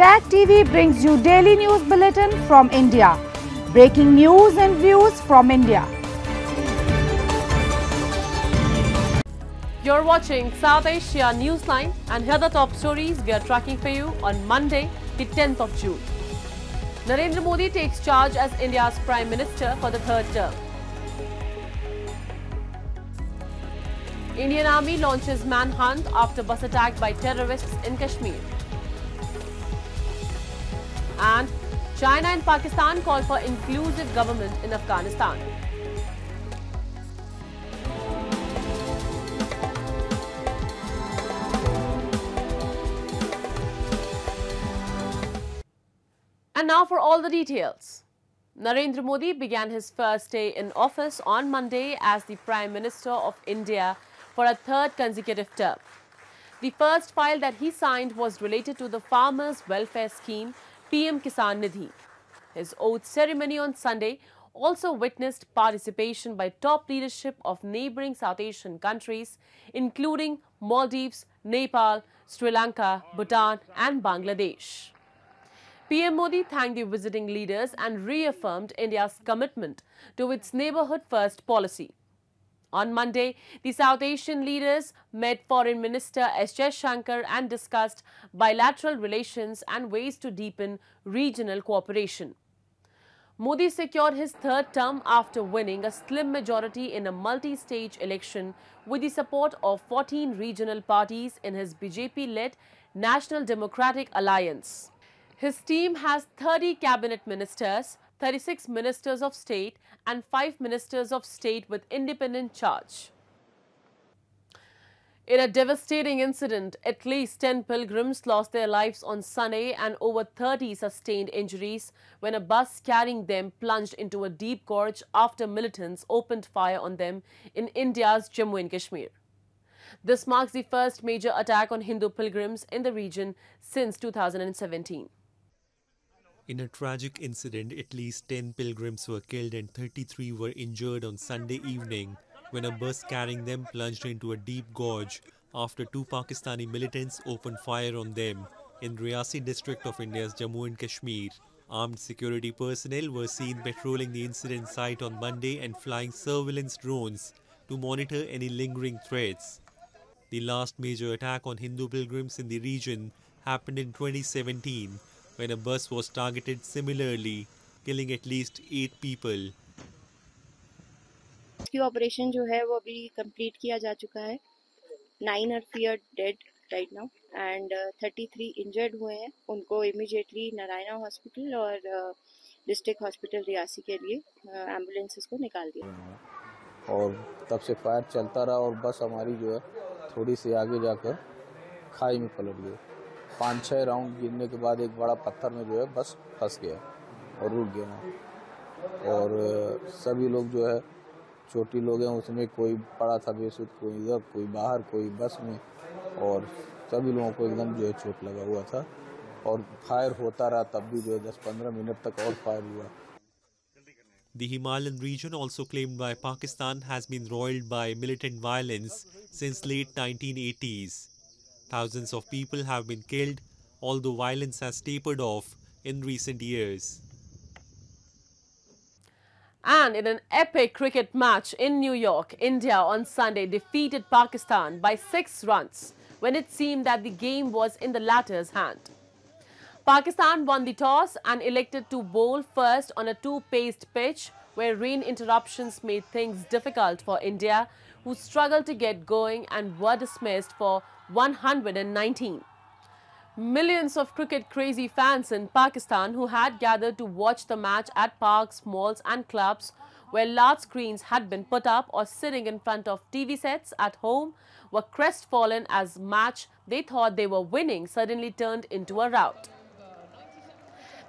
Tag TV brings you daily news bulletin from India. Breaking news and views from India. You're watching South Asia Newsline and here are the top stories we are tracking for you on Monday, the 10th of June. Narendra Modi takes charge as India's Prime Minister for the third term. Indian Army launches manhunt after bus attack by terrorists in Kashmir. China and Pakistan call for inclusive government in Afghanistan. And now for all the details. Narendra Modi began his first day in office on Monday as the Prime Minister of India for a third consecutive term. The first file that he signed was related to the Farmers Welfare Scheme PM Kisan Nidhi. His oath ceremony on Sunday also witnessed participation by top leadership of neighboring South Asian countries, including Maldives, Nepal, Sri Lanka, Bhutan and Bangladesh. PM Modi thanked the visiting leaders and reaffirmed India's commitment to its neighborhood first policy. On Monday, the South Asian leaders met Foreign Minister S. Shankar and discussed bilateral relations and ways to deepen regional cooperation. Modi secured his third term after winning a slim majority in a multi-stage election with the support of 14 regional parties in his BJP-led National Democratic Alliance. His team has 30 cabinet ministers, 36 ministers of state and 5 ministers of state with independent charge. In a devastating incident, at least 10 pilgrims lost their lives on Sunday and over 30 sustained injuries when a bus carrying them plunged into a deep gorge after militants opened fire on them in India's Jammu and Kashmir. This marks the first major attack on Hindu pilgrims in the region since 2017. In a tragic incident, at least 10 pilgrims were killed and 33 were injured on Sunday evening when a bus carrying them plunged into a deep gorge after two Pakistani militants opened fire on them in Riyasi district of India's Jammu and Kashmir. Armed security personnel were seen patrolling the incident site on Monday and flying surveillance drones to monitor any lingering threats. The last major attack on Hindu pilgrims in the region happened in 2017 when a bus was targeted similarly, killing at least eight people. Rescue operation जो है वो अभी complete किया जा चुका है nine are feared dead right now and thirty three injured हुए हैं उनको इमिजिएटली नारायणा हॉस्पिटल और डिस्ट्रिक्ट uh, हॉस्पिटल रियासी के लिए एम्बुलेंसेस uh, को निकाल दिया और तब से फायर चलता रहा और बस हमारी जो है थोड़ी सी आगे जाकर खाई में पलट गई पाँच छः राउंड गिरने के बाद एक बड़ा पत्थर में जो है बस फंस गया और रुक गया और सभी लोग जो है छोटी लोग हैं उसमें कोई पड़ा था बेसुद कोई इधर कोई बाहर कोई बस में और सभी लोगों को एकदम जो है चोट लगा हुआ था और फायर होता रहा तब भी जो है दस पंद्रह मिनट तक और फायर हुआ The Himalayan region, also claimed by Pakistan, has been roiled by militant violence since late 1980s. Thousands of people have been killed, although violence has tapered off in recent years. And in an epic cricket match in New York, India on Sunday defeated Pakistan by six runs when it seemed that the game was in the latter's hand. Pakistan won the toss and elected to bowl first on a two-paced pitch where rain interruptions made things difficult for India who struggled to get going and were dismissed for 119. Millions of cricket crazy fans in Pakistan who had gathered to watch the match at parks, malls and clubs where large screens had been put up or sitting in front of TV sets at home were crestfallen as match they thought they were winning suddenly turned into a rout.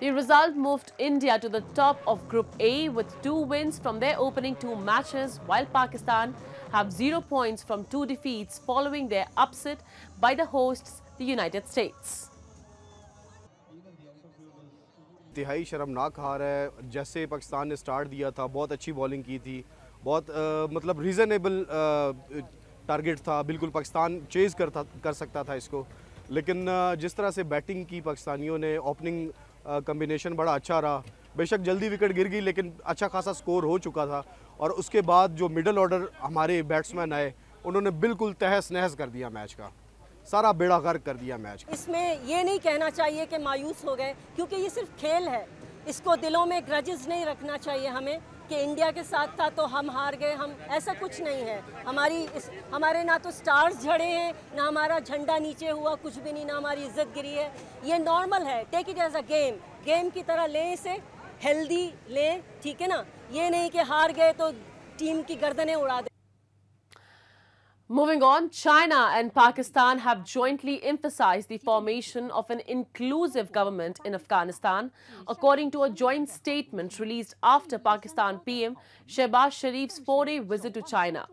The result moved India to the top of Group A with two wins from their opening two matches while Pakistan have zero points from two defeats following their upset by the hosts, the United States. इंतहाई शर्मनाक हार है जैसे पाकिस्तान ने start दिया था बहुत अच्छी बॉलिंग की थी बहुत आ, मतलब रीज़नेबल टारगेट था बिल्कुल पाकिस्तान चेज़ करता कर सकता था इसको लेकिन जिस तरह से बैटिंग की पाकिस्तानियों ने ओपनिंग कम्बिनेशन बड़ा अच्छा रहा बेशक जल्दी विकेट गिर गई लेकिन अच्छा खासा स्कोर हो चुका था और उसके बाद जो मिडल ऑर्डर हमारे बैट्समैन आए उन्होंने बिल्कुल तहस नहस कर दिया मैच का सारा बेड़ा गर्क कर दिया मैच इसमें ये नहीं कहना चाहिए कि मायूस हो गए क्योंकि ये सिर्फ खेल है इसको दिलों में ग्रजेज नहीं रखना चाहिए हमें कि इंडिया के साथ था तो हम हार गए हम ऐसा कुछ नहीं है हमारी इस हमारे ना तो स्टार्स झड़े हैं ना हमारा झंडा नीचे हुआ कुछ भी नहीं ना हमारी इज्जत गिरी है ये नॉर्मल है take it as a game game की तरह लें इसे हेल्दी लें ठीक है ना ये नहीं कि हार गए तो टीम की गर्दनें उड़ा दें Moving on, China and Pakistan have jointly emphasized the formation of an inclusive government in Afghanistan, according to a joint statement released after Pakistan PM Shehbaz Sharif's four-day visit to China.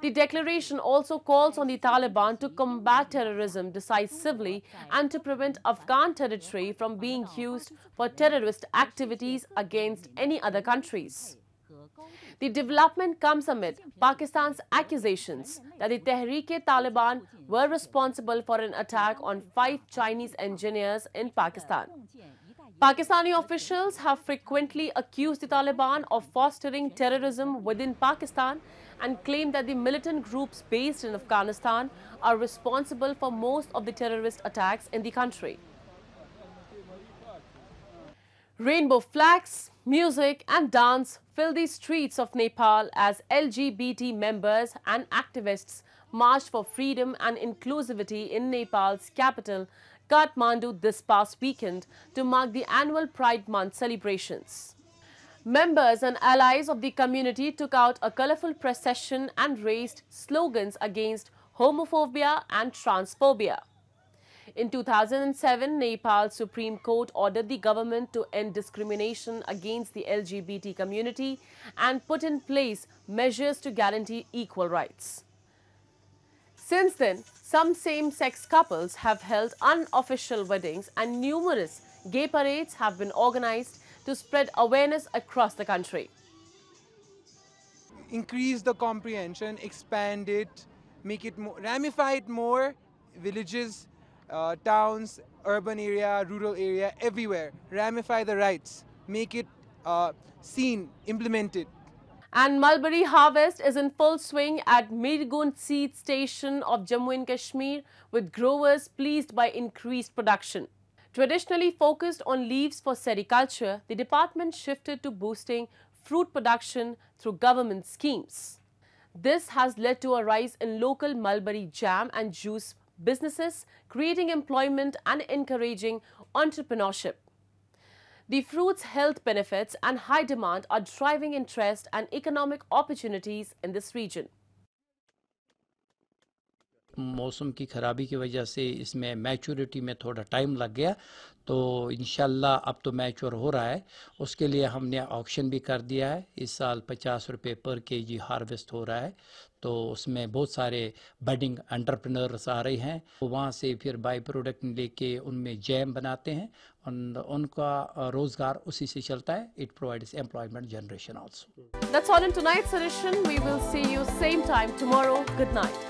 The declaration also calls on the Taliban to combat terrorism decisively and to prevent Afghan territory from being used for terrorist activities against any other countries. The development comes amid Pakistan's accusations that the Tehreek-e-Taliban were responsible for an attack on five Chinese engineers in Pakistan. Pakistani officials have frequently accused the Taliban of fostering terrorism within Pakistan and claim that the militant groups based in Afghanistan are responsible for most of the terrorist attacks in the country. Rainbow flags, music and dance fill the streets of Nepal as LGBT members and activists march for freedom and inclusivity in Nepal's capital, Kathmandu this past weekend to mark the annual Pride Month celebrations. Members and allies of the community took out a colourful procession and raised slogans against homophobia and transphobia. In 2007, Nepal's Supreme Court ordered the government to end discrimination against the LGBT community and put in place measures to guarantee equal rights. Since then, some same sex couples have held unofficial weddings and numerous gay parades have been organized to spread awareness across the country. Increase the comprehension, expand it, make it more, ramify it more, villages, uh, towns, urban area, rural area, everywhere. Ramify the rights, make it uh, seen, implemented. And mulberry harvest is in full swing at Mirgund Seed Station of Jammu and Kashmir with growers pleased by increased production. Traditionally focused on leaves for sericulture, the department shifted to boosting fruit production through government schemes. This has led to a rise in local mulberry jam and juice businesses, creating employment and encouraging entrepreneurship. The fruit's health benefits and high demand are driving interest and economic opportunities in this region. मौसम की ख़राबी की वजह से इसमें maturity में थोड़ा time लग गया तो इन अब तो मैच्योर हो रहा है उसके लिए हमने ऑक्शन भी कर दिया है इस साल पचास रुपये पर के जी हार्वेस्ट हो रहा है तो उसमें बहुत सारे बडिंग एंटरप्रेनर्स आ रहे हैं तो वहाँ से फिर बाई प्रोडक्ट लेके उनमें जैम बनाते हैं उनका रोजगार उसी से चलता है it provides employment generation also that's all in in tonight's we will see you same time tomorrow good night